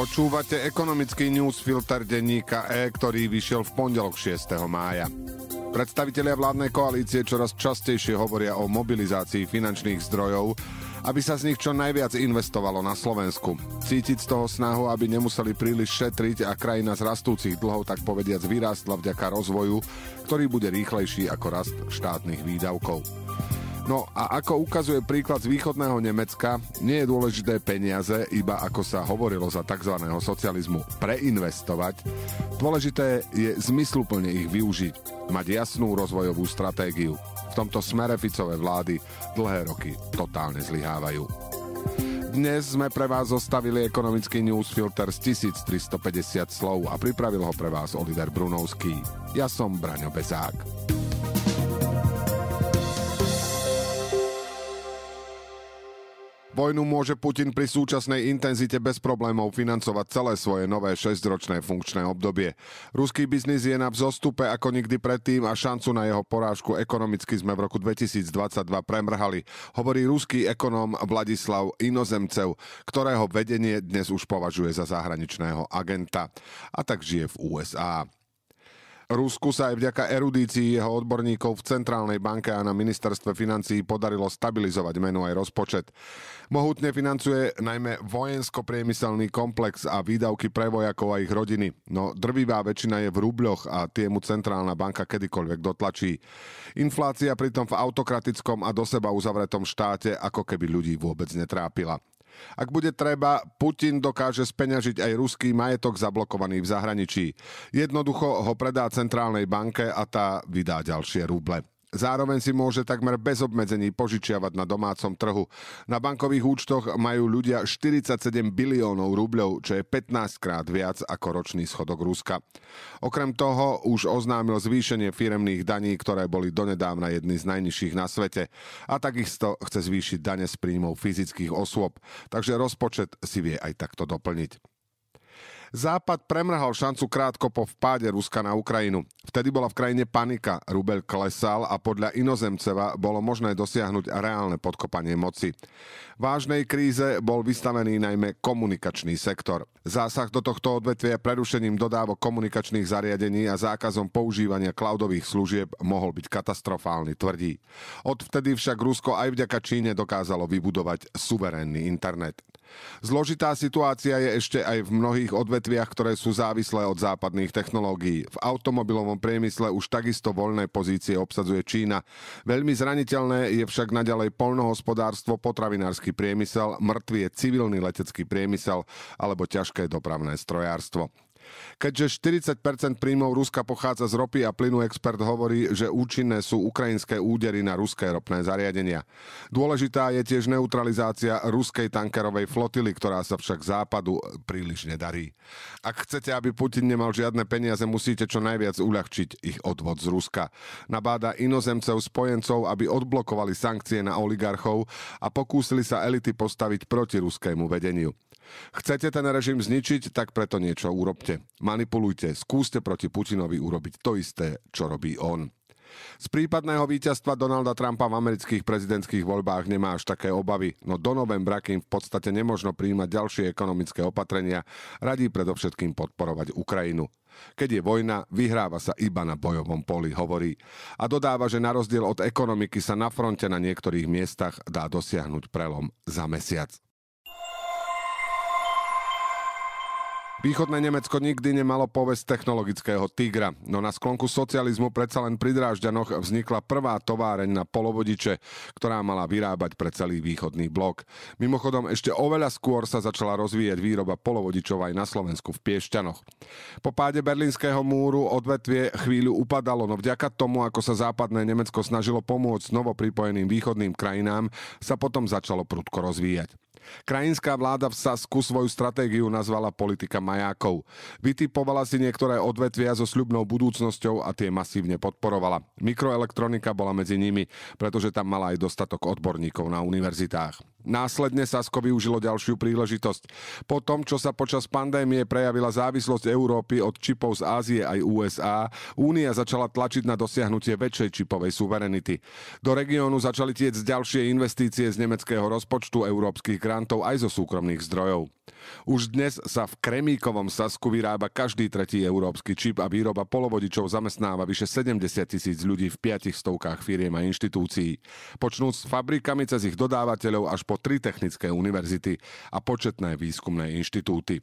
Počúvate ekonomický newsfilter denníka E, ktorý vyšiel v pondelok 6. mája. Predstavitelia vládnej koalície čoraz častejšie hovoria o mobilizácii finančných zdrojov, aby sa z nich čo najviac investovalo na Slovensku. Cítiť z toho snahu, aby nemuseli príliš šetriť a krajina z rastúcich dlhov tak povediac vyrástla vďaka rozvoju, ktorý bude rýchlejší ako rast štátnych výdavkov. No a ako ukazuje príklad z východného Nemecka, nie je dôležité peniaze, iba ako sa hovorilo za tzv. socializmu, preinvestovať. Dôležité je zmysluplne ich využiť, mať jasnú rozvojovú stratégiu. V tomto smere Ficové vlády dlhé roky totálne zlyhávajú. Dnes sme pre vás zostavili ekonomický newsfilter z 1350 slov a pripravil ho pre vás Oliver Brunovský. Ja som Braňo Bezák. Vojnu môže Putin pri súčasnej intenzite bez problémov financovať celé svoje nové 6-ročné funkčné obdobie. Ruský biznis je na vzostupe ako nikdy predtým a šancu na jeho porážku ekonomicky sme v roku 2022 premrhali, hovorí ruský ekonóm Vladislav Inozemcev, ktorého vedenie dnes už považuje za zahraničného agenta a tak žije v USA. Rusku sa aj vďaka erudícii jeho odborníkov v Centrálnej banke a na ministerstve financií podarilo stabilizovať menu aj rozpočet. Mohutne financuje najmä vojensko-priemyselný komplex a výdavky pre vojakov a ich rodiny. No drvivá väčšina je v rubľoch a tie mu Centrálna banka kedykoľvek dotlačí. Inflácia pritom v autokratickom a do seba uzavretom štáte ako keby ľudí vôbec netrápila. Ak bude treba, Putin dokáže speňažiť aj ruský majetok zablokovaný v zahraničí. Jednoducho ho predá centrálnej banke a tá vydá ďalšie ruble. Zároveň si môže takmer bez obmedzení požičiavať na domácom trhu. Na bankových účtoch majú ľudia 47 biliónov rubľov, čo je 15 krát viac ako ročný schodok Ruska. Okrem toho už oznámil zvýšenie firemných daní, ktoré boli donedávna jedny z najnižších na svete. A takisto chce zvýšiť dane z príjmov fyzických osôb, takže rozpočet si vie aj takto doplniť. Západ premrhal šancu krátko po vpáde Ruska na Ukrajinu. Vtedy bola v krajine panika, rubel klesal a podľa inozemceva bolo možné dosiahnuť reálne podkopanie moci. Vážnej kríze bol vystavený najmä komunikačný sektor. Zásah do tohto odvetvia prerušením dodávok komunikačných zariadení a zákazom používania cloudových služieb mohol byť katastrofálny, tvrdí. Odvtedy však Rusko aj vďaka Číne dokázalo vybudovať suverénny internet. Zložitá situácia je ešte aj v mnohých odvetviach, ktoré sú závislé od západných technológií. V automobilovom priemysle už takisto voľné pozície obsadzuje Čína. Veľmi zraniteľné je však naďalej polnohospodárstvo, potravinársky priemysel, mŕtvy je civilný letecký priemysel alebo ťažké dopravné strojárstvo. Keďže 40 príjmov Ruska pochádza z ropy a plynu, expert hovorí, že účinné sú ukrajinské údery na ruské ropné zariadenia. Dôležitá je tiež neutralizácia ruskej tankerovej flotily, ktorá sa však západu príliš nedarí. Ak chcete, aby Putin nemal žiadne peniaze, musíte čo najviac uľahčiť ich odvod z Ruska. Nabáda inozemcov spojencov, aby odblokovali sankcie na oligarchov a pokúsili sa elity postaviť proti ruskému vedeniu. Chcete ten režim zničiť, tak preto niečo urobte. Manipulujte, skúste proti Putinovi urobiť to isté, čo robí on. Z prípadného víťazstva Donalda Trumpa v amerických prezidentských voľbách nemá až také obavy, no do novembra, kým v podstate nemožno príjmať ďalšie ekonomické opatrenia, radí predovšetkým podporovať Ukrajinu. Keď je vojna, vyhráva sa iba na bojovom poli, hovorí. A dodáva, že na rozdiel od ekonomiky sa na fronte na niektorých miestach dá dosiahnuť prelom za mesiac. Východné Nemecko nikdy nemalo povesť technologického tigra, no na sklonku socializmu predsa len pri Drážďanoch vznikla prvá továreň na polovodiče, ktorá mala vyrábať pre celý východný blok. Mimochodom ešte oveľa skôr sa začala rozvíjať výroba polovodičov aj na Slovensku v Piešťanoch. Po páde berlínskeho múru odvetvie chvíľu upadalo, no vďaka tomu, ako sa západné Nemecko snažilo pomôcť novopripojeným východným krajinám, sa potom začalo prudko rozvíjať. Krajinská vláda v Sasku svoju stratégiu nazvala politika majákov. Vytipovala si niektoré odvetvia so sľubnou budúcnosťou a tie masívne podporovala. Mikroelektronika bola medzi nimi, pretože tam mala aj dostatok odborníkov na univerzitách. Následne Sasko využilo ďalšiu príležitosť. Po tom, čo sa počas pandémie prejavila závislosť Európy od čipov z Ázie aj USA, Únia začala tlačiť na dosiahnutie väčšej čipovej suverenity. Do regiónu začali tiec ďalšie investície z nemeckého rozpočtu európskych grantov aj zo súkromných zdrojov. Už dnes sa v Kremíkovom Sasku vyrába každý tretí európsky čip a výroba polovodičov zamestnáva vyše 70 tisíc ľudí v piatich stovkách firiem a inštitúcií. Počnúc s fabrikami cez ich dodávateľov až po tri technické univerzity a početné výskumné inštitúty.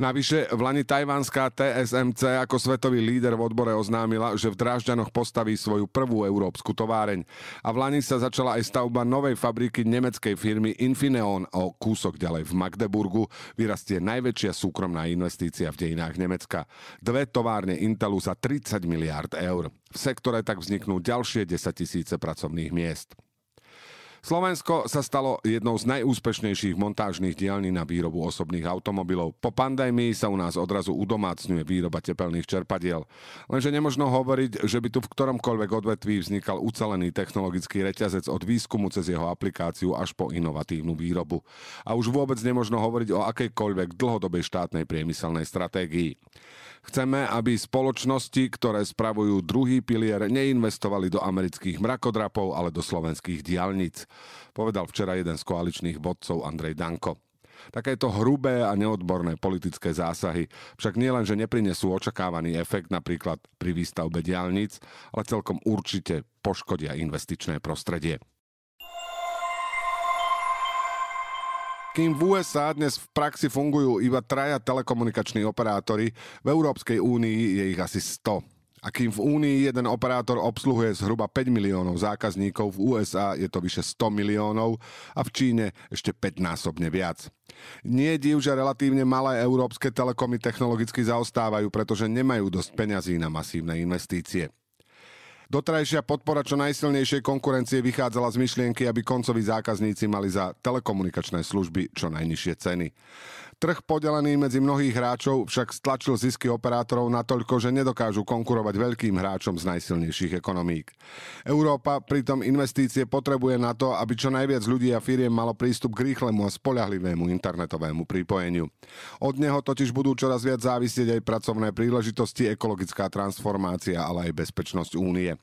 Navyše, v Lani tajvanská TSMC ako svetový líder v odbore oznámila, že v Drážďanoch postaví svoju prvú európsku továreň. A v Lani sa začala aj stavba novej fabriky nemeckej firmy Infineon o kúsok ďalej v Magdeburgu. Vyrastie najväčšia súkromná investícia v dejinách Nemecka. Dve továrne Intelu za 30 miliard eur. V sektore tak vzniknú ďalšie 10 tisíce pracovných miest. Slovensko sa stalo jednou z najúspešnejších montážnych dielní na výrobu osobných automobilov. Po pandémii sa u nás odrazu udomácňuje výroba tepelných čerpadiel. Lenže nemožno hovoriť, že by tu v ktoromkoľvek odvetví vznikal ucelený technologický reťazec od výskumu cez jeho aplikáciu až po inovatívnu výrobu. A už vôbec nemožno hovoriť o akejkoľvek dlhodobej štátnej priemyselnej stratégii. Chceme, aby spoločnosti, ktoré spravujú druhý pilier, neinvestovali do amerických mrakodrapov, ale do slovenských diálnic, povedal včera jeden z koaličných bodcov Andrej Danko. Takéto hrubé a neodborné politické zásahy však nielen, že neprinesú očakávaný efekt napríklad pri výstavbe diálnic, ale celkom určite poškodia investičné prostredie. Kým v USA dnes v praxi fungujú iba traja telekomunikační operátory, v Európskej únii je ich asi 100. A kým v Únii jeden operátor obsluhuje zhruba 5 miliónov zákazníkov, v USA je to vyše 100 miliónov a v Číne ešte 5-násobne viac. Nie je div, že relatívne malé európske telekomy technologicky zaostávajú, pretože nemajú dosť peňazí na masívne investície. Dotrajšia podpora čo najsilnejšej konkurencie vychádzala z myšlienky, aby koncoví zákazníci mali za telekomunikačné služby čo najnižšie ceny. Trh podelený medzi mnohých hráčov však stlačil zisky operátorov natoľko, že nedokážu konkurovať veľkým hráčom z najsilnejších ekonomík. Európa pritom investície potrebuje na to, aby čo najviac ľudí a firiem malo prístup k rýchlemu a spoľahlivému internetovému pripojeniu. Od neho totiž budú čoraz viac závisieť aj pracovné príležitosti, ekologická transformácia, ale aj bezpečnosť únie.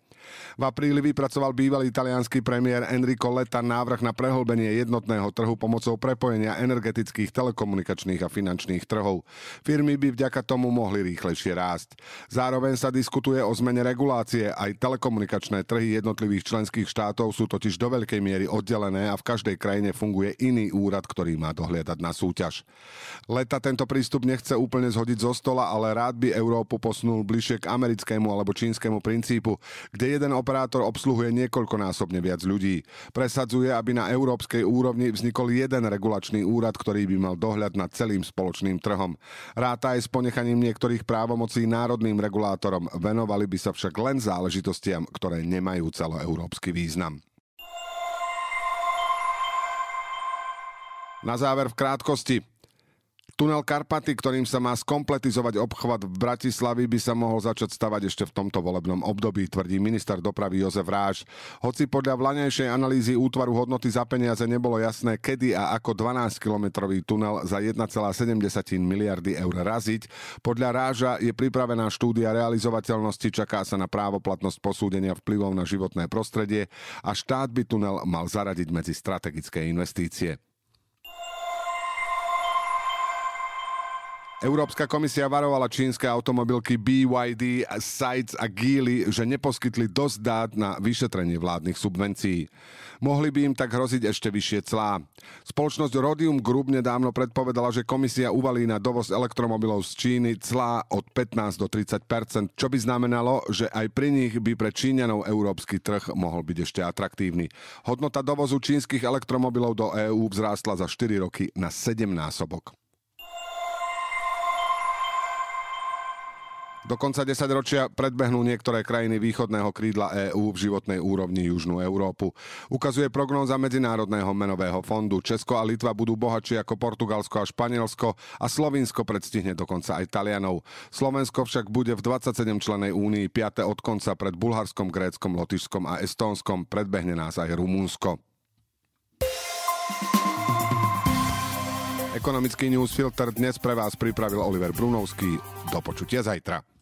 V apríli vypracoval bývalý italianský premiér Enrico Letta návrh na prehlbenie jednotného trhu pomocou prepojenia energetických, telekomunikačných a finančných trhov. Firmy by vďaka tomu mohli rýchlejšie rásť. Zároveň sa diskutuje o zmene regulácie. Aj telekomunikačné trhy jednotlivých členských štátov sú totiž do veľkej miery oddelené a v každej krajine funguje iný úrad, ktorý má dohliadať na súťaž. Leta tento prístup nechce úplne zhodiť zo stola, ale rád by Európu posunul bližšie k americkému alebo čínskemu princípu, kde jeden operátor obsluhuje niekoľkonásobne viac ľudí. Presadzuje, aby na európskej úrovni vznikol jeden regulačný úrad, ktorý by mal dohľad nad celým spoločným trhom. Ráta aj s ponechaním niektorých právomocí národným regulátorom, venovali by sa však len záležitostiam, ktoré nemajú celoeurópsky význam. Na záver v krátkosti. Tunel Karpaty, ktorým sa má skompletizovať obchvat v Bratislavy, by sa mohol začať stavať ešte v tomto volebnom období, tvrdí minister dopravy Jozef Ráž. Hoci podľa vlanejšej analýzy útvaru hodnoty za peniaze nebolo jasné, kedy a ako 12-kilometrový tunel za 1,7 miliardy eur raziť, podľa Ráža je pripravená štúdia realizovateľnosti, čaká sa na právoplatnosť posúdenia vplyvov na životné prostredie a štát by tunel mal zaradiť medzi strategické investície. Európska komisia varovala čínske automobilky BYD, Sides a Geely, že neposkytli dosť dát na vyšetrenie vládnych subvencií. Mohli by im tak hroziť ešte vyššie clá. Spoločnosť Rodium Group nedávno predpovedala, že komisia uvalí na dovoz elektromobilov z Číny clá od 15 do 30 čo by znamenalo, že aj pri nich by pre Číňanov európsky trh mohol byť ešte atraktívny. Hodnota dovozu čínskych elektromobilov do EÚ vzrástla za 4 roky na 7 násobok. Do konca desaťročia predbehnú niektoré krajiny východného krídla EÚ v životnej úrovni Južnú Európu. Ukazuje prognóza Medzinárodného menového fondu. Česko a Litva budú bohatšie ako Portugalsko a Španielsko a Slovinsko predstihne dokonca aj Talianov. Slovensko však bude v 27 členej únii 5. od konca pred Bulharskom, Gréckom, Lotyšskom a Estónskom. Predbehne nás aj Rumúnsko. Ekonomický newsfilter dnes pre vás pripravil Oliver Brunovský. Do počutia zajtra.